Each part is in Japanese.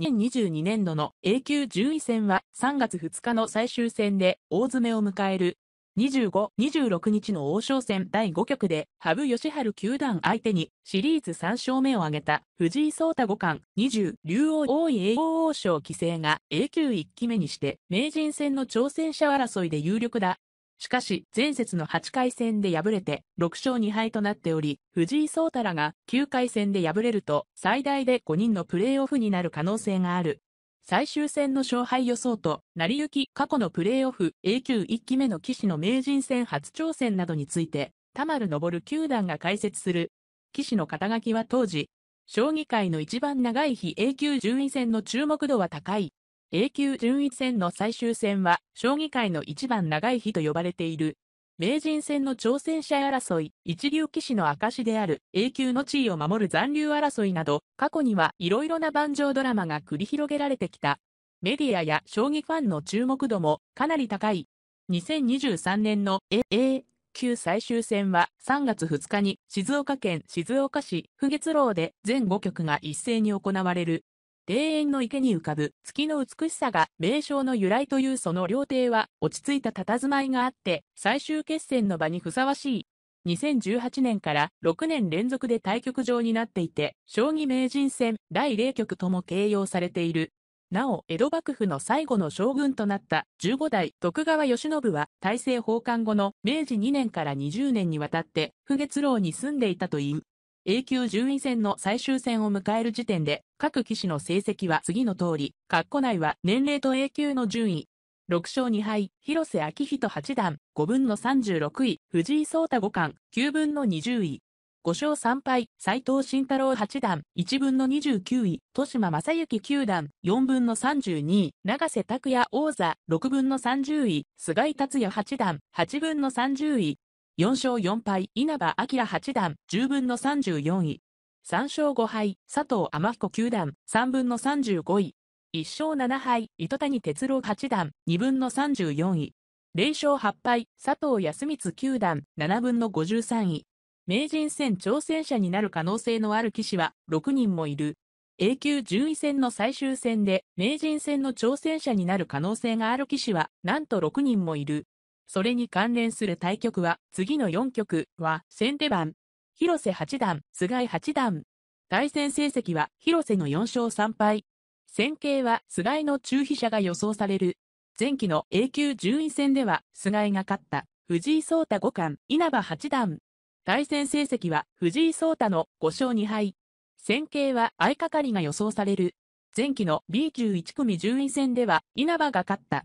2022年度の A 級順位戦は3月2日の最終戦で大詰めを迎える。25、26日の王将戦第5局で、羽生善治九段相手にシリーズ3勝目を挙げた藤井聡太五冠20竜王王位王王将棋聖が A 級1期目にして名人戦の挑戦者争いで有力だ。しかし、前節の8回戦で敗れて、6勝2敗となっており、藤井聡太らが9回戦で敗れると、最大で5人のプレーオフになる可能性がある。最終戦の勝敗予想と、成り行き過去のプレーオフ A 級1期目の騎士の名人戦初挑戦などについて、田丸昇球団が解説する。騎士の肩書きは当時、将棋界の一番長い日 A 級順位戦の注目度は高い。A 級順位戦の最終戦は、将棋界の一番長い日と呼ばれている。名人戦の挑戦者争い、一流棋士の証である A 級の地位を守る残留争いなど、過去にはいろいろな盤上ドラマが繰り広げられてきた。メディアや将棋ファンの注目度もかなり高い。2023年の A 級最終戦は3月2日に静岡県静岡市不月楼で全5局が一斉に行われる。永園の池に浮かぶ月の美しさが名称の由来というその料亭は落ち着いた佇まいがあって最終決戦の場にふさわしい。2018年から6年連続で対局場になっていて、将棋名人戦第0局とも形容されている。なお、江戸幕府の最後の将軍となった15代徳川慶喜は大政奉還後の明治2年から20年にわたって、不月楼に住んでいたという。A 級順位戦の最終戦を迎える時点で、各棋士の成績は次の通り、括弧内は年齢と A 級の順位。6勝2敗、広瀬明人八段、5分の36位、藤井聡太五冠、9分の20位。5勝3敗、斎藤慎太郎八段、1分の29位、豊島正幸九段、4分の32位、長瀬拓也王座、6分の30位、菅井達也八段、8分の30位、4勝4敗、稲葉明八段、10分の34位。3勝5敗、佐藤天彦九段、3分の35位。1勝7敗、糸谷哲郎八段、2分の34位。0勝8敗、佐藤康光九段、7分の53位。名人戦挑戦者になる可能性のある棋士は6人もいる。A 級順位戦の最終戦で名人戦の挑戦者になる可能性がある棋士はなんと6人もいる。それに関連する対局は、次の4局は、先手番、広瀬八段、菅井八段。対戦成績は、広瀬の4勝3敗。戦型は、菅井の中飛車が予想される。前期の A 級順位戦では、菅井が勝った、藤井聡太五冠、稲葉八段。対戦成績は、藤井聡太の5勝2敗。戦型は、相掛かりが予想される。前期の B 級1組順位戦では、稲葉が勝った、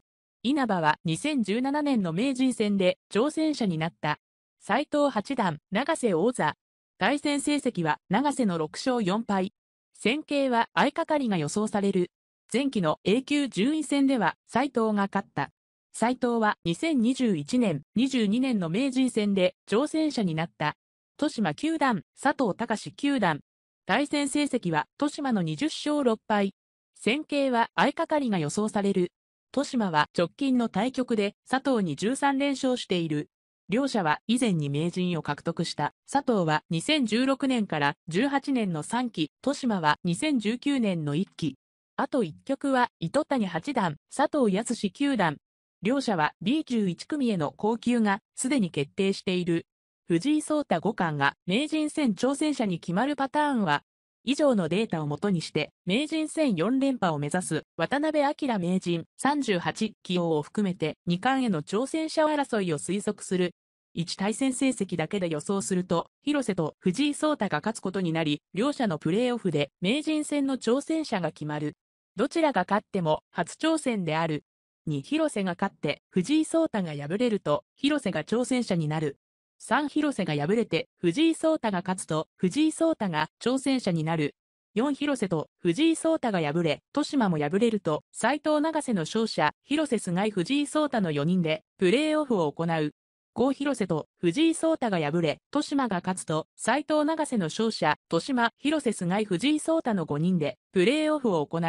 稲葉は2017年の名人戦で挑戦者になった。斎藤八段、永瀬王座。対戦成績は永瀬の6勝4敗。戦型は相掛かりが予想される。前期の A 級順位戦では斎藤が勝った。斎藤は2021年、22年の名人戦で挑戦者になった。豊島球団、佐藤隆球団。対戦成績は豊島の20勝6敗。戦型は相掛かりが予想される。豊島は直近の対局で佐藤に13連勝している。両者は以前に名人を獲得した。佐藤は2016年から18年の3期、豊島は2019年の1期。あと1局は糸谷八段、佐藤康九段。両者は B11 組への高級がすでに決定している。藤井聡太五冠が名人戦挑戦者に決まるパターンは以上のデータをもとにして、名人戦4連覇を目指す渡辺明名人38起用を含めて2冠への挑戦者争いを推測する。1対戦成績だけで予想すると、広瀬と藤井聡太が勝つことになり、両者のプレーオフで名人戦の挑戦者が決まる。どちらが勝っても初挑戦である。2、広瀬が勝って藤井聡太が敗れると、広瀬が挑戦者になる。3広瀬が敗れて藤井聡太が勝つと藤井聡太が挑戦者になる。4広瀬と藤井聡太が敗れ、豊島も敗れると、斎藤長瀬の勝者、広瀬菅井藤井聡太の4人で、プレーオフを行う。5広瀬と藤井聡太が敗れ、豊島が勝つと、斎藤長瀬の勝者、豊島、広瀬菅井藤井聡太の5人で、プレーオフを行う。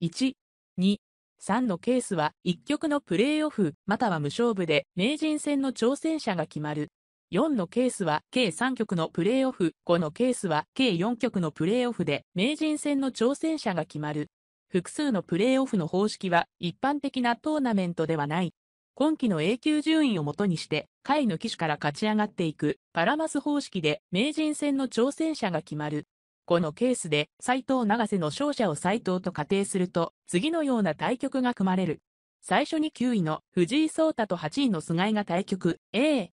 1、2、3のケースは、1局のプレーオフ、または無勝負で、名人戦の挑戦者が決まる。4のケースは計3局のプレーオフ、5のケースは計4局のプレーオフで名人戦の挑戦者が決まる。複数のプレーオフの方式は一般的なトーナメントではない。今期の A 級順位をもとにして、下位の騎手から勝ち上がっていくパラマス方式で名人戦の挑戦者が決まる。このケースで斎藤長瀬の勝者を斎藤と仮定すると、次のような対局が組まれる。最初に9位の藤井聡太と8位の菅井が対局 A、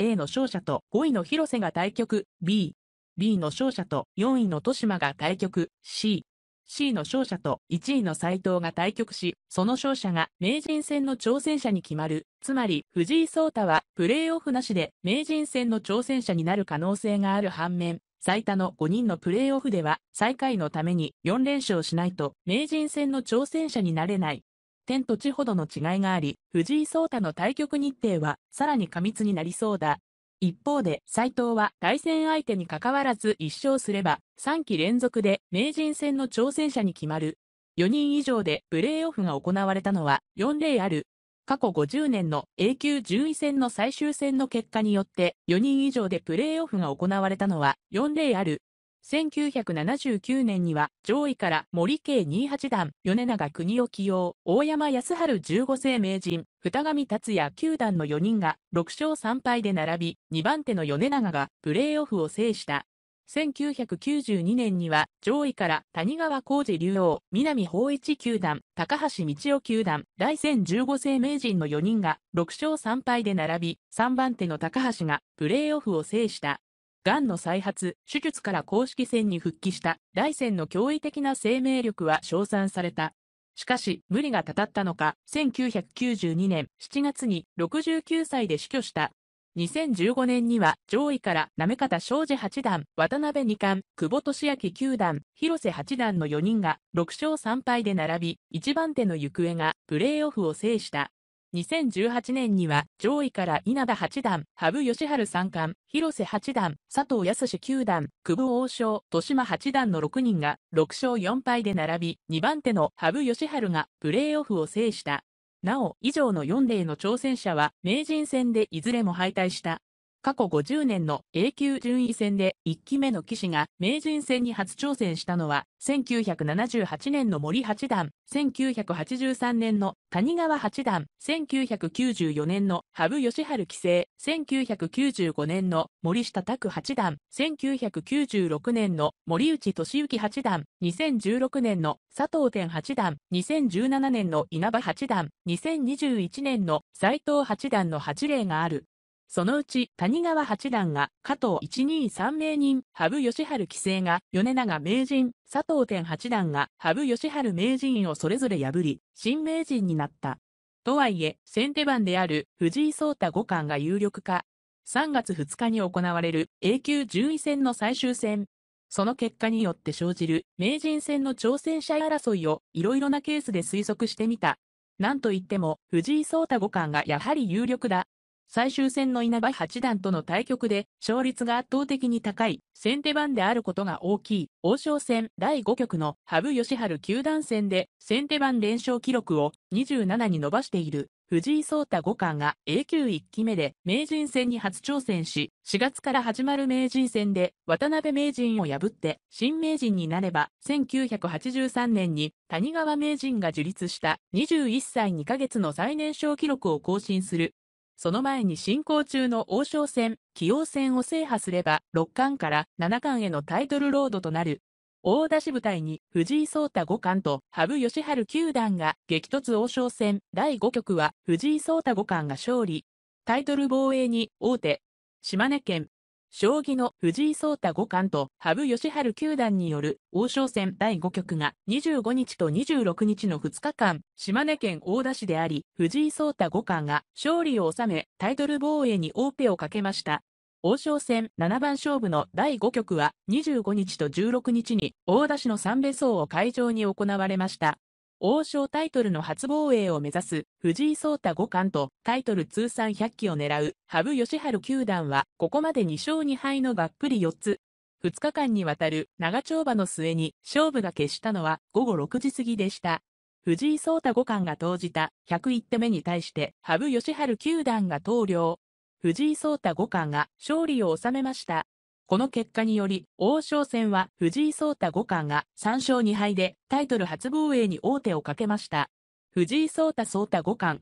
A の勝者と5位の広瀬が対局、B、B の勝者と4位の豊島が対局、C、C の勝者と1位の斎藤が対局し、その勝者が名人戦の挑戦者に決まる。つまり、藤井聡太はプレーオフなしで名人戦の挑戦者になる可能性がある反面、最多の5人のプレーオフでは、最下位のために4連勝しないと名人戦の挑戦者になれない。天と地ほどの違いがあり、藤井聡太の対局日程はさらに過密になりそうだ。一方で、斎藤は対戦相手に関わらず1勝すれば、3期連続で名人戦の挑戦者に決まる。4人以上でプレーオフが行われたのは4例ある。過去50年の A 級順位戦の最終戦の結果によって4人以上でプレーオフが行われたのは4例ある。1979年には上位から森慶二八段、米長国を起用、大山康春十五世名人、二上達也九段の4人が6勝3敗で並び、2番手の米長がプレーオフを制した。1992年には上位から谷川浩二竜王、南法一九段、高橋道夫九段、大戦十五世名人の4人が6勝3敗で並び、3番手の高橋がプレーオフを制した。がんの再発、手術から公式戦に復帰した大戦の驚異的な生命力は称賛された。しかし、無理がたたったのか、1992年7月に69歳で死去した。2015年には上位からなか方正治八段、渡辺二冠、久保利明九段、広瀬八段の4人が6勝3敗で並び、1番手の行方がプレーオフを制した。2018年には上位から稲田八段、羽生善治三冠、広瀬八段、佐藤康史九段、久保王将、豊島八段の6人が6勝4敗で並び、2番手の羽生善治がプレーオフを制した。なお、以上の4例の挑戦者は名人戦でいずれも敗退した。過去50年の A 級順位戦で1期目の棋士が名人戦に初挑戦したのは、1978年の森八段、1983年の谷川八段、1994年の羽生善治棋聖、1995年の森下拓八段、1996年の森内俊之八段、2016年の佐藤天八段、2017年の稲葉八段、2021年の斎藤八段の8例がある。そのうち谷川八段が加藤一二三名人、羽生善治棋聖が米長名人、佐藤天八段が羽生善治名人をそれぞれ破り、新名人になった。とはいえ、先手番である藤井聡太五冠が有力化。3月2日に行われる A 級順位戦の最終戦。その結果によって生じる名人戦の挑戦者争いをいろいろなケースで推測してみた。なんといっても藤井聡太五冠がやはり有力だ最終戦の稲葉八段との対局で勝率が圧倒的に高い先手番であることが大きい王将戦第5局の羽生善治九段戦で先手番連勝記録を27に伸ばしている藤井聡太五冠が A 級1期目で名人戦に初挑戦し、4月から始まる名人戦で渡辺名人を破って新名人になれば、1983年に谷川名人が樹立した21歳2ヶ月の最年少記録を更新するその前に進行中の王将戦、棋王戦を制覇すれば、6冠から7冠へのタイトルロードとなる。大田市舞台に藤井聡太五冠と羽生善治九段が激突王将戦第5局は藤井聡太五冠が勝利。タイトル防衛に王手。島根県将棋の藤井聡太五冠と羽生善治九段による王将戦第5局が25日と26日の2日間、島根県大田市であり、藤井聡太五冠が勝利を収め、タイトル防衛に王手をかけました。王将戦7番勝負の第5局は25日と16日に大田市の三別荘を会場に行われました。王将タイトルの初防衛を目指す藤井聡太五冠とタイトル通算100期を狙う羽生善治九段はここまで2勝2敗のがっぷり4つ。2日間にわたる長丁場の末に勝負が決したのは午後6時過ぎでした。藤井聡太五冠が投じた101手目に対して羽生善治九段が投了。藤井聡太五冠が勝利を収めました。この結果により、王将戦は藤井聡太五冠が3勝2敗でタイトル初防衛に王手をかけました。藤井聡太聡太五冠。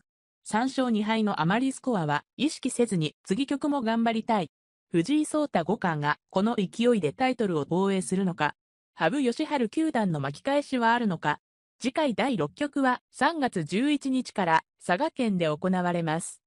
3勝2敗のあまりスコアは意識せずに次局も頑張りたい。藤井聡太五冠がこの勢いでタイトルを防衛するのか、羽生善治九段の巻き返しはあるのか、次回第6局は3月11日から佐賀県で行われます。